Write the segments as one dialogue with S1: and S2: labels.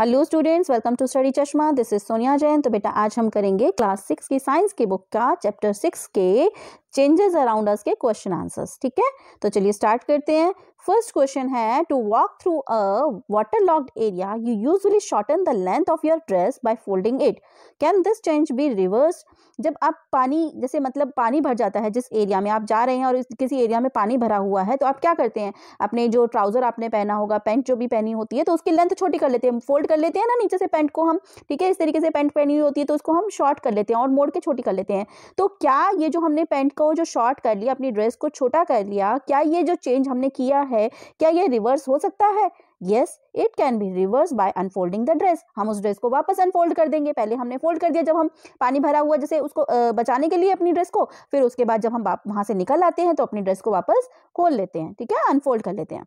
S1: Hello students welcome to study Chashma this is Sonia Jain तो बेटा आज हम करेंगे क्लास सिक्स की साइंस की बुक का चैप्टर सिक्स के चेंजेस अराउंड अस के क्वेश्चन आंसर्स ठीक है तो चलिए स्टार्ट करते हैं फर्स्ट क्वेश्चन है to walk through a water logged area you usually shorten the length of your dress by folding it can this change be reverse जब आप पानी जैसे मतलब पानी भर जाता है जिस एरिया में आप जा रहे हैं और किसी एरिया में पानी भरा हुआ है तो आप क्या करते हैं अपने जो ट्राउज़र आपने पहना होगा पैंट जो भी पहनी होती है तो उसकी लेंथ छोटी कर लेते हैं फोल्ड कर लेते हैं ना नीचे से पैंट को हम ठीक है इस तरीके से पैंट पहनी हुई होती है तो उसको हम शॉर्ट कर लेते हैं और मोड़ के छोटी कर लेते हैं तो क्या ये जो हमने पैंट को जो शॉर्ट कर लिया अपनी ड्रेस को छोटा कर लिया क्या ये जो चेंज हमने किया है क्या ये रिवर्स हो सकता है yes it can be reverse by unfolding the dress हम उस ड्रेस को वापस अनफोल्ड कर देंगे पहले हमने फोल्ड कर दिया जब हम पानी भरा हुआ जैसे उसको बचाने के लिए अपनी ड्रेस को फिर उसके बाद जब हम वहां से निकल आते हैं तो अपनी ड्रेस को वापस खोल लेते हैं ठीक है अनफोल्ड कर लेते हैं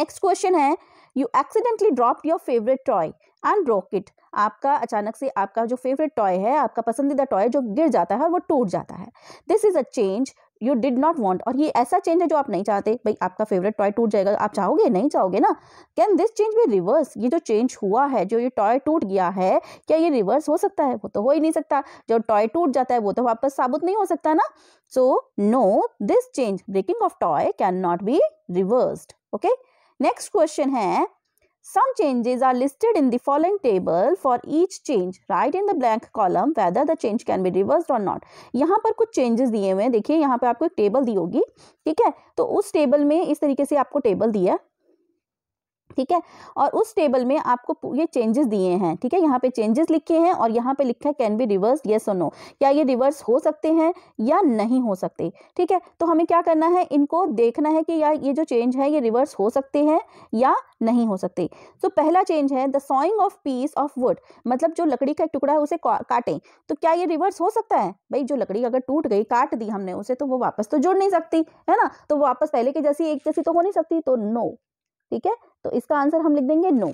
S1: नेक्स्ट क्वेश्चन है you accidentally drop your favourite toy and broke it आपका अचानक से आपका जो फेवरेट टॉय है आपका पसंदीदा टॉय जो गिर जाता है वो टूट जाता है this is a change you did not want और ये ऐसा चेंज है जो आप नहीं चाहते भाई आपका फेवरेट टॉय टूट जाएगा आप चाहोगे नहीं चाहोगे ना कैन दिस चेंज भी रिवर्स ये जो चेंज हुआ है जो ये टॉय टूट गया है क्या ये रिवर्स हो सकता है वो तो हो ही नहीं सकता जो टॉय टूट जाता है वो तो वापस साबुत नहीं हो सकता ना so no this change breaking of toy can not be reverse okay next question है Some changes are listed in the following table for each change. Write in the blank column whether the change can be reversed or not. यहाँ पर कुछ changes दिए हुए हैं देखिए यहाँ पे आपको एक टेबल दी होगी ठीक है तो उस टेबल में इस तरीके से आपको टेबल दिया ठीक है और उस टेबल में आपको ये चेंजेस दिए हैं ठीक है यहाँ पे चेंजेस लिखे हैं और यहाँ पे लिखा है कैन बी रिवर्स येस और नो क्या ये रिवर्स हो सकते हैं या नहीं हो सकते ठीक है तो हमें क्या करना है इनको देखना है कि या ये जो चेंज है ये रिवर्स हो सकते हैं या नहीं हो सकते तो पहला चेंज है the sawing of piece of wood मतलब जो लकड़ी का टुकड़ा है उसे काटें तो क्या ये रिवर्स हो सकता है भाई जो लकड़ी अगर टूट गई काट दी हमने उसे तो वो वापस तो जुड़ नहीं सकती है ना तो वापस पहले के जैसी एक जैसी तो हो नहीं सकती तो नो ठीक है तो इसका आंसर हम लिख देंगे नो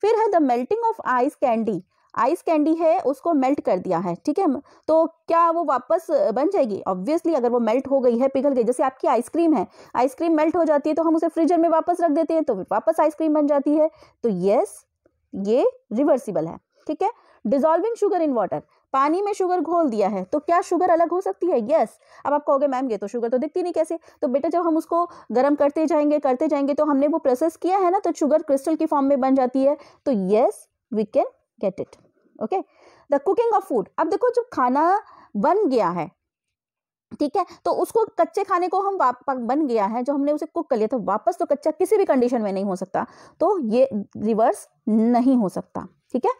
S1: फिर है the melting of ice candy ice candy है उसको मेल्ट कर दिया है ठीक है तो क्या वो वापस बन जाएगी ऑब्वियसली अगर वो मेल्ट हो गई है पिघल गई जैसे आपकी आइसक्रीम है आइसक्रीम मेल्ट हो जाती है तो हम उसे फ्रीजर में वापस रख देते हैं तो वापस आइसक्रीम बन जाती है तो यस ये रिवर्सिबल है ठीक है डिजोल्विंग शुगर इन वाटर पानी में शुगर घोल दिया है तो क्या शुगर अलग हो सकती है यस अब आप कहोगे मैम ये तो शुगर तो दिखती नहीं कैसे तो बेटा जब हम उसको गर्म करते जाएंगे करते जाएंगे तो हमने वो प्रोसेस किया है ना तो शुगर क्रिस्टल की फॉर्म में बन जाती है तो yes we can get it okay the cooking of food अब देखो जब खाना बन गया है ठीक है तो उसको कच्चे खाने को हम वापस बन गया है जो हमने उसे कुक कर लिया तो वापस तो कच्चा किसी भी कंडीशन में नहीं हो सकता तो ये रिवर्स नहीं हो सकता ठीक है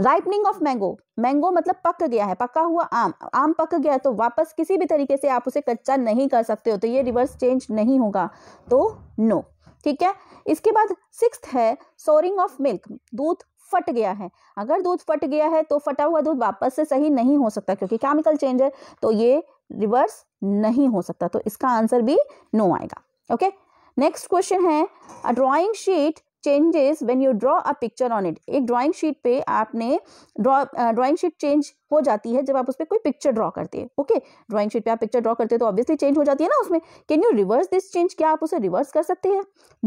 S1: राइपनिंग ऑफ मैंगो मैंगो मतलब पक गया है पका हुआ आम आम पक गया है तो वापस किसी भी तरीके से आप उसे कच्चा नहीं कर सकते हो तो ये रिवर्स चेंज नहीं होगा तो नो ठीक है इसके बाद सिक्स है सोरिंग ऑफ मिल्क दूध फट गया है अगर दूध फट गया है तो फटा हुआ दूध वापस से सही नहीं हो सकता क्योंकि केमिकल चेंज है तो ये रिवर्स नहीं हो सकता तो इसका आंसर भी नो आएगा ओके नेक्स्ट क्वेश्चन है a drawing sheet changes when you draw a picture on it एक ड्राइंग शीट पे आपने ड्रॉ ड्राइंग शीट चेंज हो जाती है जब आप उस पर कोई पिक्चर ड्रॉ करते हैं ओके ड्राइंग शीट पे आप पिक्चर ड्रॉ करते हैं तो ऑब्वियसली चेंज हो जाती है ना उसमें can you reverse this change क्या आप उसे रिवर्स कर सकते हैं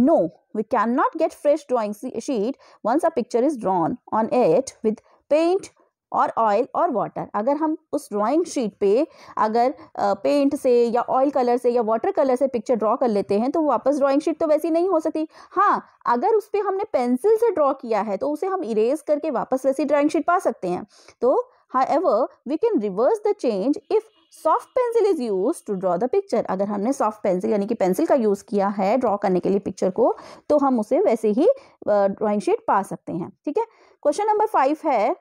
S1: no we can not get fresh drawing sheet once a picture is drawn on it with paint और ऑयल और वाटर अगर हम उस ड्राइंग शीट पे अगर पेंट से या ऑयल कलर से या वाटर कलर से पिक्चर ड्रॉ कर लेते हैं तो वापस ड्राइंग शीट तो वैसी नहीं हो सकती हाँ अगर उस पर हमने पेंसिल से ड्रॉ किया है तो उसे हम इरेज करके वापस वैसी ड्राइंग शीट पा सकते हैं तो हाई we can reverse the change if soft pencil is use to draw the picture अगर हमने सॉफ्ट पेंसिल यानी कि पेंसिल का यूज़ किया है ड्रॉ करने के लिए पिक्चर को तो हम उसे वैसे ही ड्राइंग शीट पा सकते हैं ठीक है क्वेश्चन नंबर फाइव है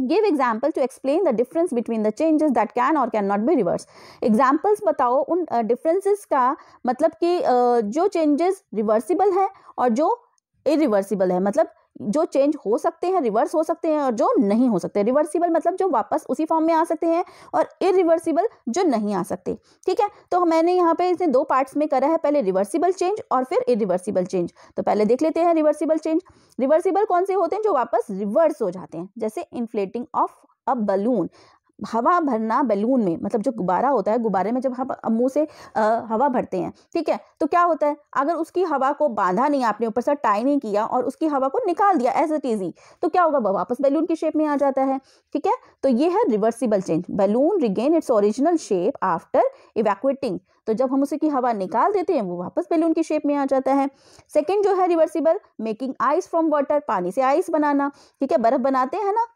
S1: give example to explain the difference between the changes that can और can not be reverse examples बताओ उन डिफरेंसेस का मतलब कि जो चेंजेस रिवर्सिबल है और जो इरिवर्सिबल है मतलब जो चेंज हो सकते हैं रिवर्स हो सकते हैं और जो नहीं हो सकते रिवर्सिबल मतलब जो वापस उसी फॉर्म में आ सकते हैं और इरिवर्सिबल जो नहीं आ सकते ठीक है तो मैंने यहाँ पे इसे दो पार्ट्स में करा है पहले रिवर्सिबल चेंज और फिर इरिवर्सिबल चेंज तो पहले देख लेते हैं रिवर्सिबल चेंज रिवर्सिबल कौन से होते हैं जो वापस रिवर्स हो जाते हैं जैसे इन्फ्लेटिंग ऑफ अ बलून हवा भरना बैलून में मतलब जो गुब्बारा होता है गुब्बारे में जब हम हाँ, मुंह से आ, हवा भरते हैं ठीक है तो क्या होता है अगर उसकी हवा को बांधा नहीं आपने ऊपर से टाई नहीं किया और उसकी हवा को निकाल दिया एज इट इजी तो क्या होगा वह वापस बैलून की शेप में आ जाता है ठीक है तो ये है reversible change balloon regain its original shape after evacuating तो जब हम उसकी हवा निकाल देते हैं वो वापस बैलून की शेप में आ जाता है सेकेंड जो है reversible making ice from water पानी से आइस बनाना ठीक है बर्फ बनाते हैं ना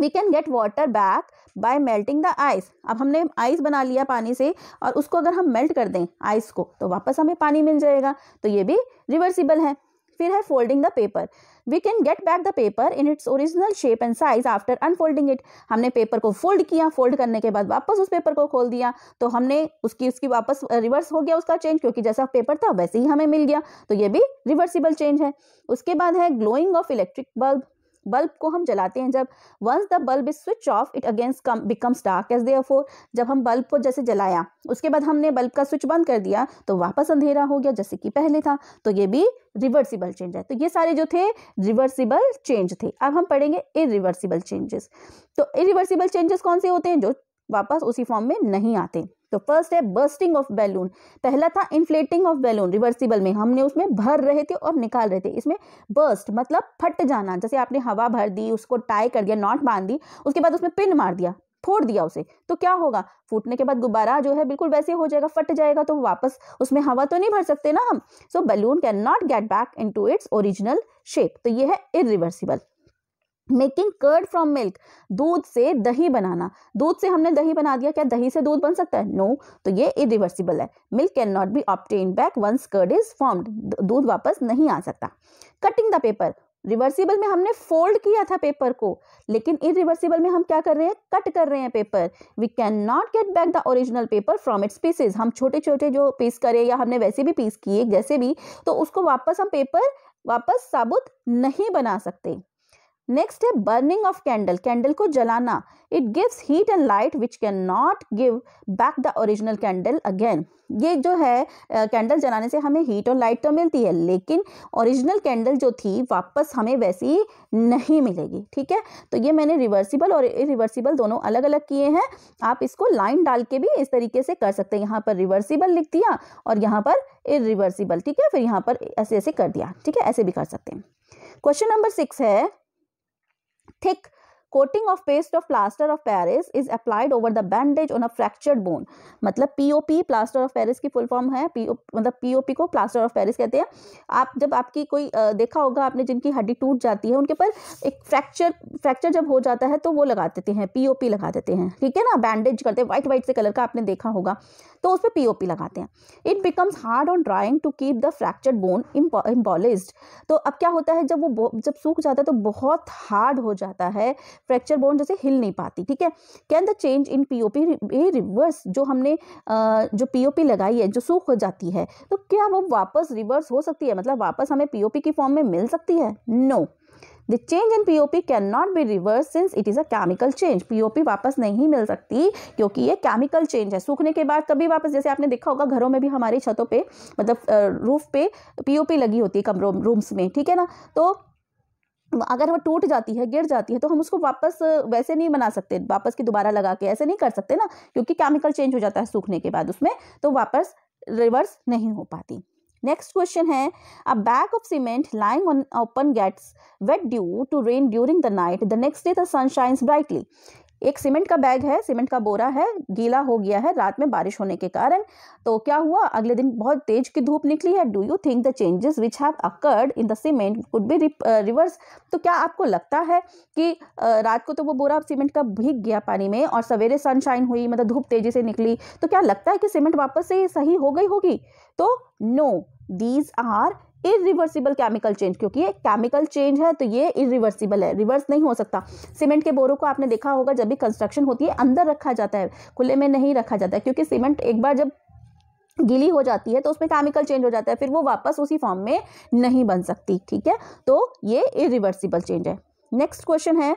S1: we can get water back by melting the ice अब हमने आइस बना लिया पानी से और उसको अगर हम मेल्ट कर दें आइस को तो वापस हमें पानी मिल जाएगा तो ये भी रिवर्सिबल है फिर है folding the paper we can get back the paper in its original shape and size after unfolding it हमने पेपर को फोल्ड किया फोल्ड करने के बाद वापस उस पेपर को खोल दिया तो हमने उसकी उसकी वापस रिवर्स हो गया उसका चेंज क्योंकि जैसा पेपर था वैसे ही हमें मिल गया तो ये भी रिवर्सिबल चेंज है उसके बाद है glowing of electric bulb bulb को हम जलाते हैं जब once the bulb is switch off it against come becomes dark as before जब हम बल्ब को जैसे जलाया उसके बाद हमने बल्ब का स्विच बंद कर दिया तो वापस अंधेरा हो गया जैसे कि पहले था तो ये भी रिवर्सिबल चेंज है तो ये सारे जो थे रिवर्सिबल चेंज थे अब हम पढ़ेंगे इरिवर्सिबल चेंजेस तो इरिवर्सिबल चेंजेस कौन से होते हैं जो वापस उसी फॉर्म में नहीं आते तो फर्स्ट है बर्स्टिंग ऑफ बैलून पहला था इन्फ्लेटिंग ऑफ बैलून रिवर्सिबल में हमने उसमें भर रहे थे और निकाल रहे थे इसमें बर्स्ट मतलब फट जाना जैसे आपने हवा भर दी उसको टाई कर दिया नॉट बांध दी उसके बाद उसमें पिन मार दिया फोड़ दिया उसे तो क्या होगा फूटने के बाद गुब्बारा जो है बिल्कुल वैसे हो जाएगा फट जाएगा तो वापस उसमें हवा तो नहीं भर सकते ना हम so balloon can not get back in to its original shape तो ये है irreversible making curd from milk दूध से दही बनाना दूध से हमने दही बना दिया क्या दही से दूध बन सकता है नो no, तो ये इरिवर्सिबल है milk can not be obtained back once curd is formed दूध वापस नहीं आ सकता कटिंग द पेपर रिवर्सिबल में हमने फोल्ड किया था पेपर को लेकिन इन रिवर्सिबल में हम क्या कर रहे हैं कट कर रहे हैं paper we can not get back the original paper from its pieces हम छोटे छोटे जो पीस करे या हमने वैसे भी पीस किए जैसे भी तो उसको वापस हम पेपर वापस साबुत नहीं बना सकते नेक्स्ट है बर्निंग ऑफ कैंडल कैंडल को जलाना it gives heat and light which can not give back the original candle again ये जो है कैंडल uh, जलाने से हमें हीट और लाइट तो मिलती है लेकिन ओरिजिनल कैंडल जो थी वापस हमें वैसी नहीं मिलेगी ठीक है तो ये मैंने रिवर्सिबल और रिवर्सिबल दोनों अलग अलग किए हैं आप इसको लाइन डाल के भी इस तरीके से कर सकते हैं यहाँ पर रिवर्सिबल लिख दिया और यहाँ पर इरिवर्सिबल ठीक है फिर यहाँ पर ऐसे ऐसे कर दिया ठीक है ऐसे भी कर सकते हैं क्वेश्चन नंबर सिक्स है thick coating of paste of plaster of Paris is applied over the bandage on a fractured bone मतलब पीओपी प्लास्टर ऑफ पेरिस की फुल फॉर्म है पीओ मतलब पीओपी को प्लास्टर ऑफ पेरिस कहते हैं आप जब आपकी कोई देखा होगा आपने जिनकी हड्डी टूट जाती है उनके पर एक फ्रैक्चर फ्रैक्चर जब हो जाता है तो वो लगा देते हैं पीओपी लगा देते हैं ठीक है ना बैंडेज करते हैं व्हाइट व्हाइट से कलर का आपने देखा होगा तो उस पर पीओपी लगाते हैं it becomes hard on drying to keep the fractured bone immobilised तो अब क्या होता है जब वो जब सूख जाता है तो बहुत हार्ड हो जाता है फ्रैक्चर बोन जैसे हिल नहीं पाती ठीक है can the change in POP reverse जो हमने जो पीओपी लगाई है जो सूख हो जाती है तो क्या वो वापस रिवर्स हो सकती है मतलब वापस हमें पीओपी की फॉर्म में मिल सकती है no the change in POP can not be reverse since it is a chemical change POP वापस नहीं मिल सकती क्योंकि ये केमिकल चेंज है सूखने के बाद कभी वापस जैसे आपने देखा होगा घरों में भी हमारी छतों पे मतलब रूफ पे पीओपी लगी होती है कमरों रूम्स में ठीक है ना तो अगर वो टूट जाती है गिर जाती है तो हम उसको वापस वैसे नहीं बना सकते वापस की दोबारा लगा के ऐसे नहीं कर सकते ना क्योंकि केमिकल चेंज हो जाता है सूखने के बाद उसमें तो वापस रिवर्स नहीं हो पाती नेक्स्ट क्वेश्चन है a bag of cement lying on open gets wet due to rain during the night the next day the sun shines brightly एक सीमेंट का बैग है सीमेंट का बोरा है गीला हो गया है रात में बारिश होने के कारण तो क्या हुआ अगले दिन बहुत तेज की धूप निकली है do you think the changes which have occurred in the cement could be reverse तो क्या आपको लगता है कि रात को तो वो बोरा सीमेंट का भीग गया पानी में और सवेरे सनशाइन हुई मतलब धूप तेजी से निकली तो क्या लगता है कि सीमेंट वापस से सही हो गई होगी तो no these are irreversible chemical change क्योंकि ये केमिकल चेंज है तो ये इरिवर्सिबल है रिवर्स नहीं हो सकता सीमेंट के बोरों को आपने देखा होगा जब भी कंस्ट्रक्शन होती है अंदर रखा जाता है खुले में नहीं रखा जाता है क्योंकि सीमेंट एक बार जब गीली हो जाती है तो उसमें केमिकल चेंज हो जाता है फिर वो वापस उसी फॉर्म में नहीं बन सकती ठीक है तो ये इरिवर्सिबल चेंज है नेक्स्ट क्वेश्चन है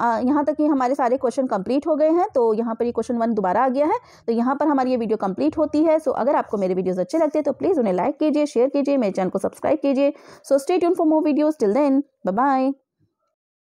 S1: यहाँ तक कि हमारे सारे क्वेश्चन कंप्लीट हो गए हैं तो यहाँ पर ये क्वेश्चन वन दोबारा आ गया है तो यहाँ पर हमारी ये वीडियो कंप्लीट होती है सो अगर आपको मेरे वीडियोस अच्छे लगते हैं तो प्लीज़ उन्हें लाइक कीजिए शेयर कीजिए मेरे चैनल को सब्सक्राइब कीजिए so stay tune for more videos till then bye